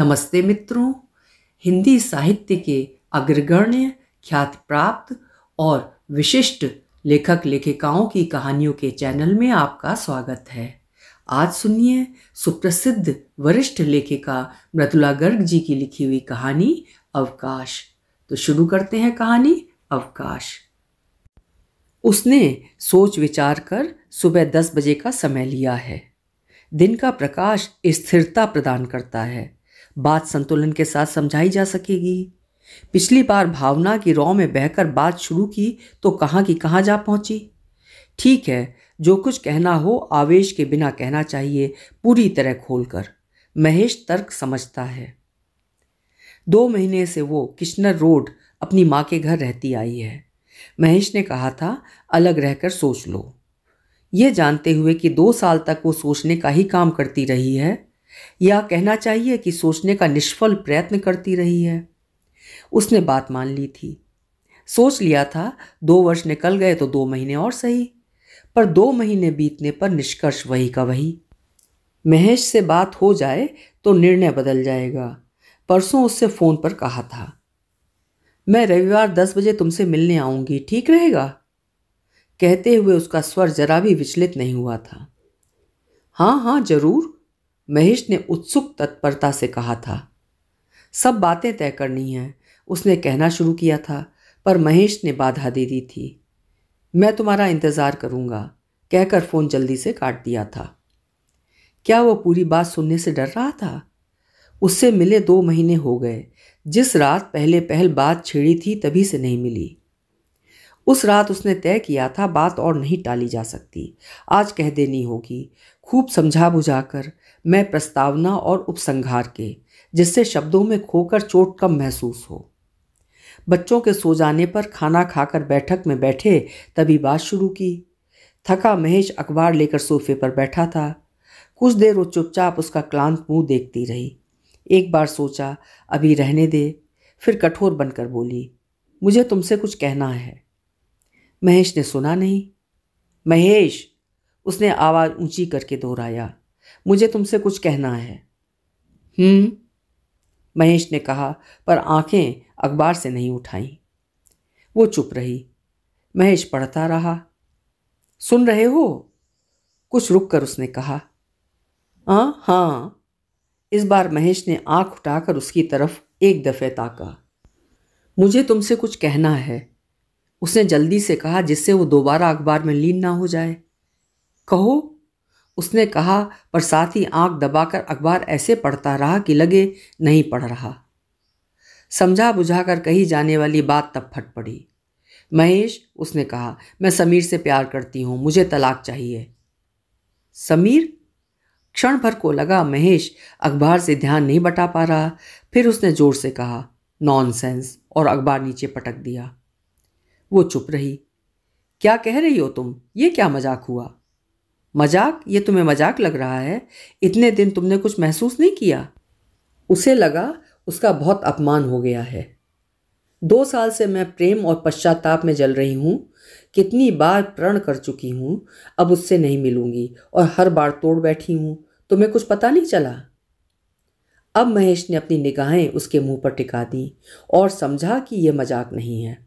नमस्ते मित्रों हिंदी साहित्य के अग्रगण्य ख्यात प्राप्त और विशिष्ट लेखक लेखिकाओं की कहानियों के चैनल में आपका स्वागत है आज सुनिए सुप्रसिद्ध वरिष्ठ लेखिका मृतुला गर्ग जी की लिखी हुई कहानी अवकाश तो शुरू करते हैं कहानी अवकाश उसने सोच विचार कर सुबह दस बजे का समय लिया है दिन का प्रकाश स्थिरता प्रदान करता है बात संतुलन के साथ समझाई जा सकेगी पिछली बार भावना की रॉ में बहकर बात शुरू की तो कहाँ की कहाँ जा पहुँची ठीक है जो कुछ कहना हो आवेश के बिना कहना चाहिए पूरी तरह खोलकर महेश तर्क समझता है दो महीने से वो किश्नर रोड अपनी माँ के घर रहती आई है महेश ने कहा था अलग रहकर सोच लो ये जानते हुए कि दो साल तक वो सोचने का ही काम करती रही है या कहना चाहिए कि सोचने का निष्फल प्रयत्न करती रही है उसने बात मान ली थी सोच लिया था दो वर्ष निकल गए तो दो महीने और सही पर दो महीने बीतने पर निष्कर्ष वही का वही महेश से बात हो जाए तो निर्णय बदल जाएगा परसों उससे फ़ोन पर कहा था मैं रविवार दस बजे तुमसे मिलने आऊँगी ठीक रहेगा कहते हुए उसका स्वर जरा भी विचलित नहीं हुआ था हाँ हाँ ज़रूर महेश ने उत्सुक तत्परता से कहा था सब बातें तय करनी हैं उसने कहना शुरू किया था पर महेश ने बाधा दे दी थी मैं तुम्हारा इंतज़ार करूंगा कहकर फ़ोन जल्दी से काट दिया था क्या वो पूरी बात सुनने से डर रहा था उससे मिले दो महीने हो गए जिस रात पहले पहल बात छेड़ी थी तभी से नहीं मिली उस रात उसने तय किया था बात और नहीं टाली जा सकती आज कह देनी होगी खूब समझा बुझाकर मैं प्रस्तावना और उपसंहार के जिससे शब्दों में खोकर चोट कम महसूस हो बच्चों के सो जाने पर खाना खाकर बैठक में बैठे तभी बात शुरू की थका महेश अखबार लेकर सोफे पर बैठा था कुछ देर वो चुपचाप उसका क्लांत मुंह देखती रही एक बार सोचा अभी रहने दे फिर कठोर बनकर बोली मुझे तुमसे कुछ कहना है महेश ने सुना नहीं महेश उसने आवाज़ ऊंची करके दोहराया मुझे तुमसे कुछ कहना है हम्म महेश ने कहा पर आंखें अखबार से नहीं उठाई वो चुप रही महेश पढ़ता रहा सुन रहे हो कुछ रुक कर उसने कहा आ हाँ इस बार महेश ने आंख उठाकर उसकी तरफ एक दफ़े ताका मुझे तुमसे कुछ कहना है उसने जल्दी से कहा जिससे वो दोबारा अखबार में लीन ना हो जाए कहो उसने कहा पर साथ ही आँख दबाकर अखबार ऐसे पढ़ता रहा कि लगे नहीं पढ़ रहा समझा बुझाकर कही जाने वाली बात तब फट पड़ी महेश उसने कहा मैं समीर से प्यार करती हूँ मुझे तलाक चाहिए समीर क्षण भर को लगा महेश अखबार से ध्यान नहीं बटा पा रहा फिर उसने जोर से कहा नॉनसेंस और अखबार नीचे पटक दिया वो चुप रही क्या कह रही हो तुम ये क्या मजाक हुआ मजाक ये तुम्हें मजाक लग रहा है इतने दिन तुमने कुछ महसूस नहीं किया उसे लगा उसका बहुत अपमान हो गया है दो साल से मैं प्रेम और पश्चाताप में जल रही हूँ कितनी बार प्रण कर चुकी हूँ अब उससे नहीं मिलूंगी और हर बार तोड़ बैठी हूँ तुम्हें कुछ पता नहीं चला अब महेश ने अपनी निगाहें उसके मुंह पर टिका दी और समझा कि यह मजाक नहीं है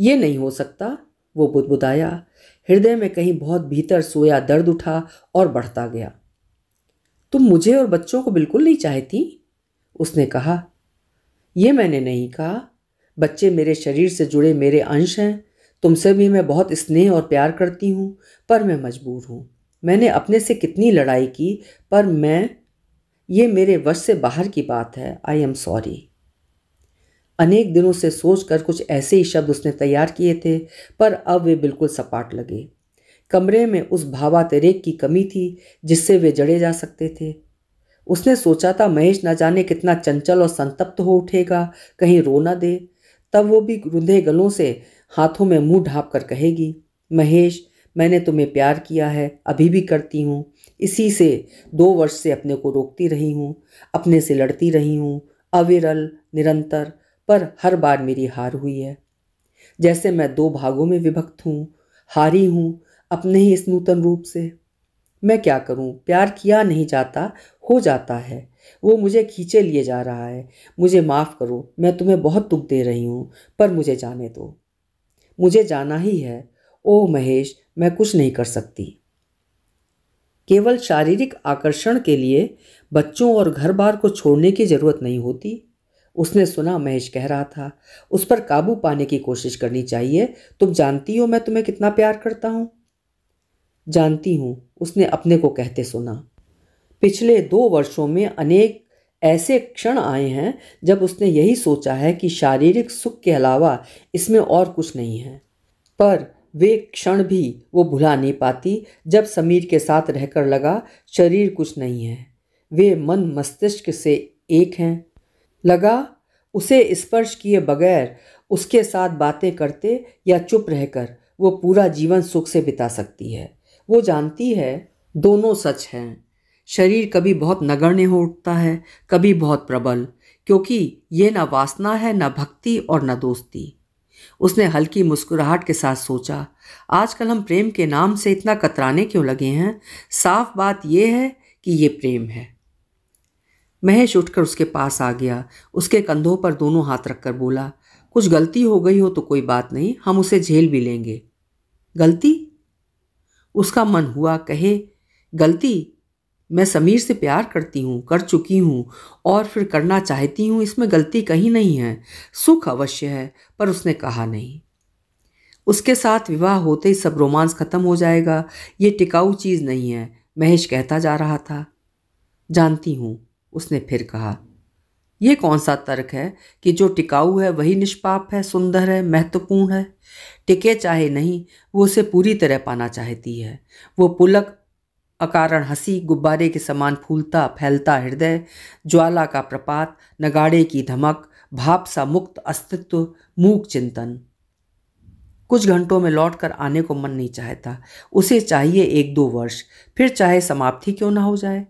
ये नहीं हो सकता वो बुदबुदाया हृदय में कहीं बहुत भीतर सोया दर्द उठा और बढ़ता गया तुम मुझे और बच्चों को बिल्कुल नहीं चाहती उसने कहा यह मैंने नहीं कहा बच्चे मेरे शरीर से जुड़े मेरे अंश हैं तुमसे भी मैं बहुत स्नेह और प्यार करती हूँ पर मैं मजबूर हूँ मैंने अपने से कितनी लड़ाई की पर मैं ये मेरे वश से बाहर की बात है आई एम सॉरी अनेक दिनों से सोचकर कुछ ऐसे ही शब्द उसने तैयार किए थे पर अब वे बिल्कुल सपाट लगे कमरे में उस भावातिरेक की कमी थी जिससे वे जड़े जा सकते थे उसने सोचा था महेश न जाने कितना चंचल और संतप्त हो उठेगा कहीं रो ना दे तब वो भी रुंधे गलों से हाथों में मुंह ढाँप कर कहेगी महेश मैंने तुम्हें प्यार किया है अभी भी करती हूँ इसी से दो वर्ष से अपने को रोकती रही हूँ अपने से लड़ती रही हूँ अविरल निरंतर पर हर बार मेरी हार हुई है जैसे मैं दो भागों में विभक्त हूँ हारी हूँ अपने ही इस नूतन रूप से मैं क्या करूँ प्यार किया नहीं जाता हो जाता है वो मुझे खींचे लिए जा रहा है मुझे माफ़ करो मैं तुम्हें बहुत दुख दे रही हूँ पर मुझे जाने दो मुझे जाना ही है ओ महेश मैं कुछ नहीं कर सकती केवल शारीरिक आकर्षण के लिए बच्चों और घर बार को छोड़ने की ज़रूरत नहीं होती उसने सुना महेश कह रहा था उस पर काबू पाने की कोशिश करनी चाहिए तुम जानती हो मैं तुम्हें कितना प्यार करता हूँ जानती हूँ उसने अपने को कहते सुना पिछले दो वर्षों में अनेक ऐसे क्षण आए हैं जब उसने यही सोचा है कि शारीरिक सुख के अलावा इसमें और कुछ नहीं है पर वे क्षण भी वो भुला नहीं पाती जब समीर के साथ रहकर लगा शरीर कुछ नहीं है वे मन मस्तिष्क से एक हैं लगा उसे स्पर्श किए बगैर उसके साथ बातें करते या चुप रहकर वो पूरा जीवन सुख से बिता सकती है वो जानती है दोनों सच हैं शरीर कभी बहुत नगण्य हो उठता है कभी बहुत प्रबल क्योंकि ये ना वासना है ना भक्ति और ना दोस्ती उसने हल्की मुस्कुराहट के साथ सोचा आजकल हम प्रेम के नाम से इतना कतराने क्यों लगे हैं साफ बात यह है कि ये प्रेम है महेश उठकर उसके पास आ गया उसके कंधों पर दोनों हाथ रखकर बोला कुछ गलती हो गई हो तो कोई बात नहीं हम उसे झेल भी लेंगे गलती उसका मन हुआ कहे गलती मैं समीर से प्यार करती हूँ कर चुकी हूँ और फिर करना चाहती हूँ इसमें गलती कहीं नहीं है सुख अवश्य है पर उसने कहा नहीं उसके साथ विवाह होते ही सब रोमांस खत्म हो जाएगा ये टिकाऊ चीज़ नहीं है महेश कहता जा रहा था जानती हूँ उसने फिर कहा यह कौन सा तर्क है कि जो टिकाऊ है वही निष्पाप है सुंदर है महत्वपूर्ण है टिके चाहे नहीं वो उसे पूरी तरह पाना चाहती है वो पुलक अकारण हंसी गुब्बारे के समान फूलता फैलता हृदय ज्वाला का प्रपात नगाड़े की धमक भाप सा मुक्त अस्तित्व मूक चिंतन कुछ घंटों में लौट कर आने को मन नहीं चाहता उसे चाहिए एक दो वर्ष फिर चाहे समाप्ति क्यों ना हो जाए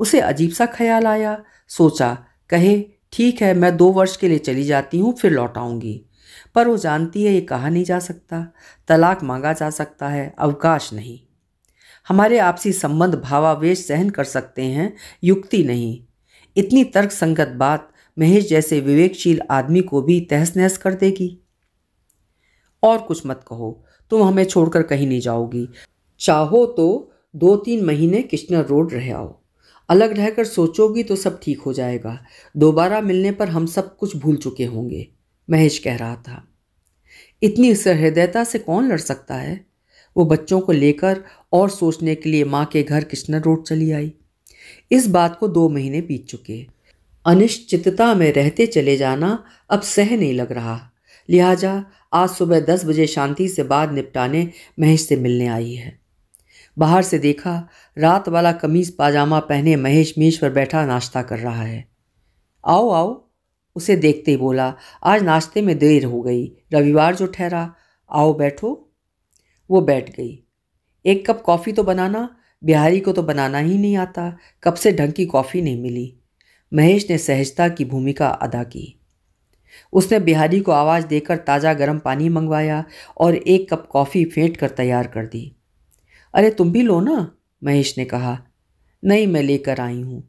उसे अजीब सा ख्याल आया सोचा कहे ठीक है मैं दो वर्ष के लिए चली जाती हूँ फिर लौट आऊँगी पर वो जानती है ये कहा नहीं जा सकता तलाक मांगा जा सकता है अवकाश नहीं हमारे आपसी संबंध भावावेश सहन कर सकते हैं युक्ति नहीं इतनी तर्क संगत बात महेश जैसे विवेकशील आदमी को भी तहस नहस कर देगी और कुछ मत कहो तुम हमें छोड़कर कहीं नहीं जाओगी चाहो तो दो तीन महीने किश्नर रोड रह आओ अलग रहकर सोचोगी तो सब ठीक हो जाएगा दोबारा मिलने पर हम सब कुछ भूल चुके होंगे महेश कह रहा था इतनी सहृदयता से कौन लड़ सकता है वो बच्चों को लेकर और सोचने के लिए माँ के घर कृष्णा रोड चली आई इस बात को दो महीने बीत चुके अनिश्चितता में रहते चले जाना अब सह नहीं लग रहा लिहाजा आज सुबह दस बजे शांति से बाद निपटाने महेश से मिलने आई है बाहर से देखा रात वाला कमीज पाजामा पहने महेश मेज पर बैठा नाश्ता कर रहा है आओ आओ उसे देखते ही बोला आज नाश्ते में देर हो गई रविवार जो ठहरा आओ बैठो वो बैठ गई एक कप कॉफ़ी तो बनाना बिहारी को तो बनाना ही नहीं आता कब से ढंग की कॉफ़ी नहीं मिली महेश ने सहजता की भूमिका अदा की उसने बिहारी को आवाज़ देकर ताज़ा गर्म पानी मंगवाया और एक कप कॉफ़ी फेंट कर तैयार कर दी अरे तुम भी लो ना महेश ने कहा नहीं मैं लेकर आई हूँ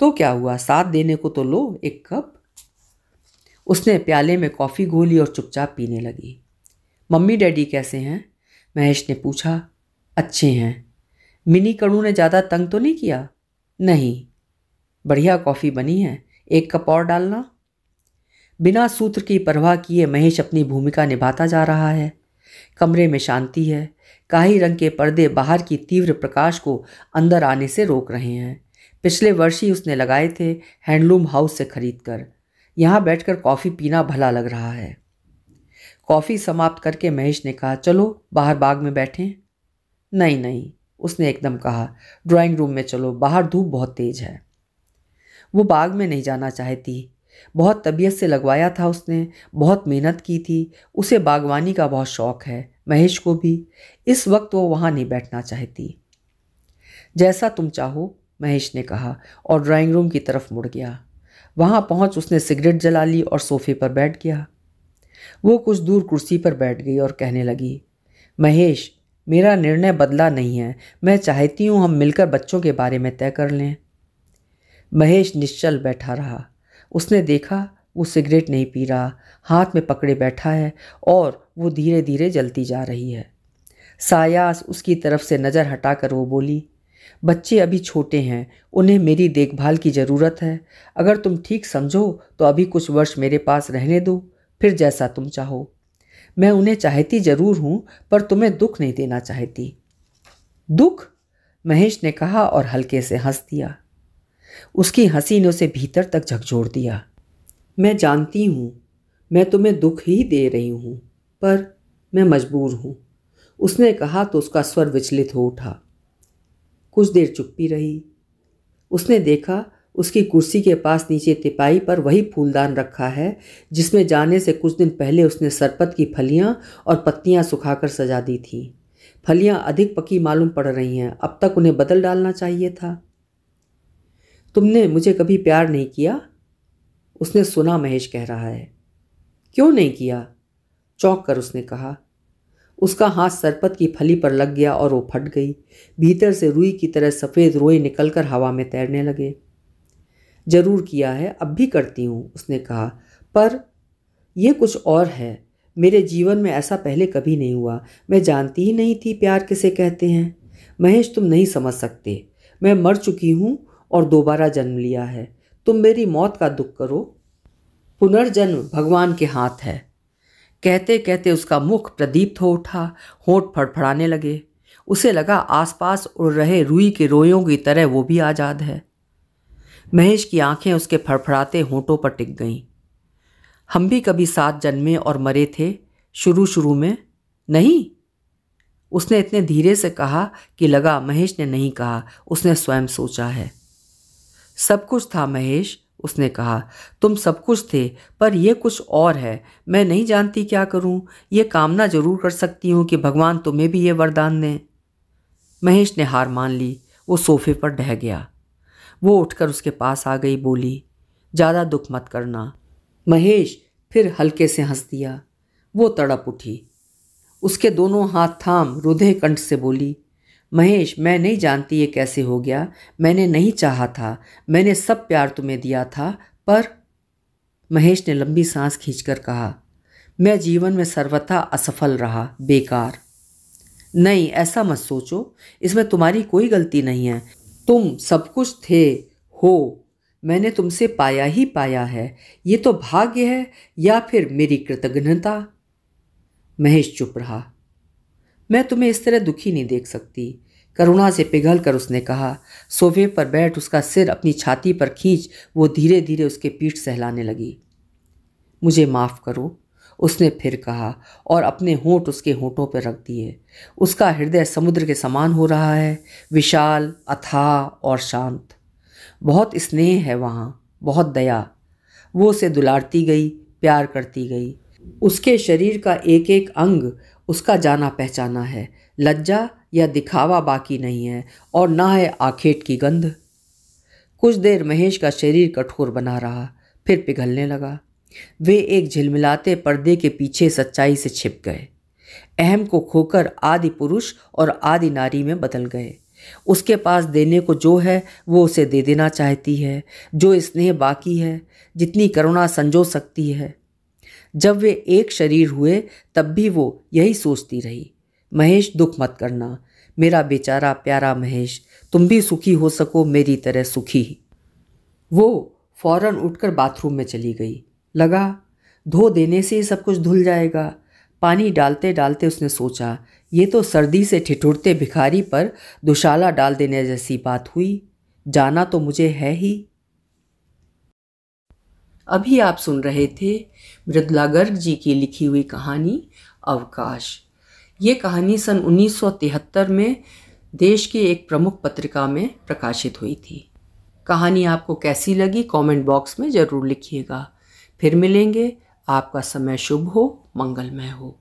तो क्या हुआ साथ देने को तो लो एक कप उसने प्याले में कॉफ़ी घोली और चुपचाप पीने लगी मम्मी डैडी कैसे हैं महेश ने पूछा अच्छे हैं मिनी कड़ू ने ज़्यादा तंग तो नहीं किया नहीं बढ़िया कॉफ़ी बनी है एक कप और डालना बिना सूत्र की परवाह किए महेश अपनी भूमिका निभाता जा रहा है कमरे में शांति है काही रंग के पर्दे बाहर की तीव्र प्रकाश को अंदर आने से रोक रहे हैं पिछले वर्ष ही उसने लगाए थे हैंडलूम हाउस से खरीद कर यहाँ कर कॉफ़ी पीना भला लग रहा है कॉफ़ी समाप्त करके महेश ने कहा चलो बाहर बाग में बैठें नहीं नहीं उसने एकदम कहा ड्राइंग रूम में चलो बाहर धूप बहुत तेज है वो बाग में नहीं जाना चाहती बहुत तबीयत से लगवाया था उसने बहुत मेहनत की थी उसे बागवानी का बहुत शौक़ है महेश को भी इस वक्त वो वहाँ नहीं बैठना चाहती जैसा तुम चाहो महेश ने कहा और ड्राइंग रूम की तरफ मुड़ गया वहाँ पहुँच उसने सिगरेट जला ली और सोफे पर बैठ गया वो कुछ दूर कुर्सी पर बैठ गई और कहने लगी महेश मेरा निर्णय बदला नहीं है मैं चाहती हूँ हम मिलकर बच्चों के बारे में तय कर लें महेश निश्चल बैठा रहा उसने देखा वो सिगरेट नहीं पी रहा हाथ में पकड़े बैठा है और वो धीरे धीरे जलती जा रही है सायास उसकी तरफ से नज़र हटाकर वो बोली बच्चे अभी छोटे हैं उन्हें मेरी देखभाल की ज़रूरत है अगर तुम ठीक समझो तो अभी कुछ वर्ष मेरे पास रहने दो फिर जैसा तुम चाहो मैं उन्हें चाहती ज़रूर हूँ पर तुम्हें दुख नहीं देना चाहती दुख महेश ने कहा और हल्के से हंस दिया उसकी हंसी ने उसे भीतर तक झकझोर दिया मैं जानती हूँ मैं तुम्हें दुख ही दे रही हूँ पर मैं मजबूर हूँ उसने कहा तो उसका स्वर विचलित हो उठा कुछ देर चुप्पी रही उसने देखा उसकी कुर्सी के पास नीचे तिपाई पर वही फूलदान रखा है जिसमें जाने से कुछ दिन पहले उसने सरपत की फलियाँ और पत्तियाँ सुखाकर सजा दी थीं फलियाँ अधिक पकी मालूम पड़ रही हैं अब तक उन्हें बदल डालना चाहिए था तुमने मुझे कभी प्यार नहीं किया उसने सुना महेश कह रहा है क्यों नहीं किया चौंक कर उसने कहा उसका हाथ सरपत की फली पर लग गया और वो फट गई भीतर से रुई की तरह सफ़ेद रोए निकलकर हवा में तैरने लगे जरूर किया है अब भी करती हूँ उसने कहा पर यह कुछ और है मेरे जीवन में ऐसा पहले कभी नहीं हुआ मैं जानती ही नहीं थी प्यार किसे कहते हैं महेश तुम नहीं समझ सकते मैं मर चुकी हूँ और दोबारा जन्म लिया है तुम मेरी मौत का दुख करो पुनर्जन्म भगवान के हाथ है कहते कहते उसका मुख प्रदीप्त हो उठा होंठ फड़फड़ाने लगे उसे लगा आसपास उड़ रहे रुई के रोयों की तरह वो भी आज़ाद है महेश की आंखें उसके फड़फड़ाते होंठों पर टिक गईं हम भी कभी सात जन्मे और मरे थे शुरू शुरू में नहीं उसने इतने धीरे से कहा कि लगा महेश ने नहीं कहा उसने स्वयं सोचा है सब कुछ था महेश उसने कहा तुम सब कुछ थे पर यह कुछ और है मैं नहीं जानती क्या करूं ये कामना जरूर कर सकती हूं कि भगवान तुम्हें भी ये वरदान दें महेश ने हार मान ली वो सोफे पर ढह गया वो उठकर उसके पास आ गई बोली ज़्यादा दुख मत करना महेश फिर हल्के से हंस दिया वो तड़प उठी उसके दोनों हाथ थाम रुधे कंठ से बोली महेश मैं नहीं जानती ये कैसे हो गया मैंने नहीं चाहा था मैंने सब प्यार तुम्हें दिया था पर महेश ने लंबी सांस खींचकर कहा मैं जीवन में सर्वथा असफल रहा बेकार नहीं ऐसा मत सोचो इसमें तुम्हारी कोई गलती नहीं है तुम सब कुछ थे हो मैंने तुमसे पाया ही पाया है ये तो भाग्य है या फिर मेरी कृतज्ञता महेश चुप रहा मैं तुम्हें इस तरह दुखी नहीं देख सकती करुणा से पिघल कर उसने कहा सोफे पर बैठ उसका सिर अपनी छाती पर खींच वो धीरे धीरे उसके पीठ सहलाने लगी मुझे माफ़ करो उसने फिर कहा और अपने होंठ उसके होंठों पर रख दिए उसका हृदय समुद्र के समान हो रहा है विशाल अथाह और शांत बहुत स्नेह है वहाँ बहुत दया वो उसे दुलारती गई प्यार करती गई उसके शरीर का एक एक अंग उसका जाना पहचाना है लज्जा या दिखावा बाकी नहीं है और ना है आखेट की गंध कुछ देर महेश का शरीर कठोर बना रहा फिर पिघलने लगा वे एक झिलमिलाते पर्दे के पीछे सच्चाई से छिप गए अहम को खोकर आदि पुरुष और आदि नारी में बदल गए उसके पास देने को जो है वो उसे दे देना चाहती है जो स्नेह बाकी है जितनी करुणा संजो सकती है जब वे एक शरीर हुए तब भी वो यही सोचती रही महेश दुख मत करना मेरा बेचारा प्यारा महेश तुम भी सुखी हो सको मेरी तरह सुखी वो फौरन उठकर बाथरूम में चली गई लगा धो देने से ही सब कुछ धुल जाएगा पानी डालते डालते उसने सोचा ये तो सर्दी से ठिठुरते भिखारी पर दुशाला डाल देने जैसी बात हुई जाना तो मुझे है ही अभी आप सुन रहे थे मृदला गर्ग जी की लिखी हुई कहानी अवकाश ये कहानी सन 1973 में देश की एक प्रमुख पत्रिका में प्रकाशित हुई थी कहानी आपको कैसी लगी कमेंट बॉक्स में ज़रूर लिखिएगा फिर मिलेंगे आपका समय शुभ हो मंगलमय हो